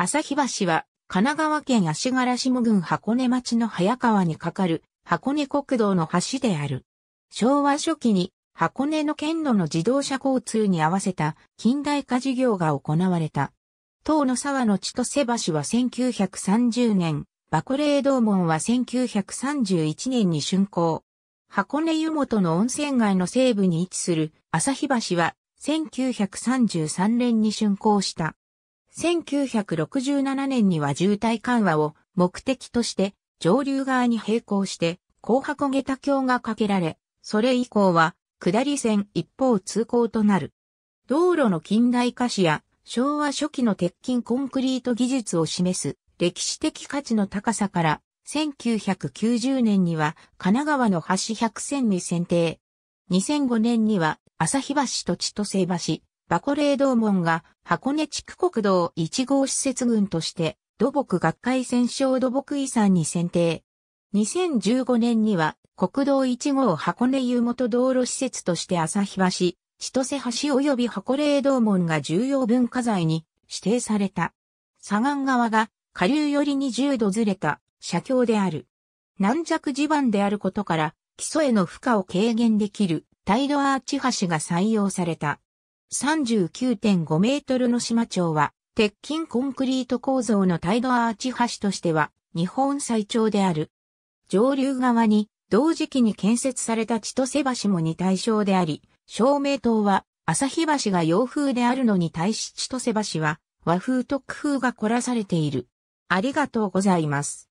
朝日橋は、神奈川県足柄下郡箱根町の早川に架かる箱根国道の橋である。昭和初期に箱根の県路の自動車交通に合わせた近代化事業が行われた。東の沢の千歳橋は1930年、馬古霊道門は1931年に竣工。箱根湯本の温泉街の西部に位置する朝日橋は1933年に竣工した。1967年には渋滞緩和を目的として上流側に並行して紅白下駄橋が架けられ、それ以降は下り線一方通行となる。道路の近代化史や昭和初期の鉄筋コンクリート技術を示す歴史的価値の高さから1990年には神奈川の橋100線に選定。2005年には日橋と千歳橋、バコレー道門が箱根地区国道1号施設群として土木学会戦勝土木遺産に選定。2015年には国道1号箱根湯本道路施設として日橋、千歳橋及び箱霊道門が重要文化財に指定された。左岸側が下流より20度ずれた斜橋である。軟弱地盤であることから基礎への負荷を軽減できるタイドアーチ橋が採用された。39.5メートルの島町は、鉄筋コンクリート構造のタイドアーチ橋としては、日本最長である。上流側に、同時期に建設された千歳橋もに対称であり、照明塔は、朝日橋が洋風であるのに対し千歳橋は、和風と工夫が凝らされている。ありがとうございます。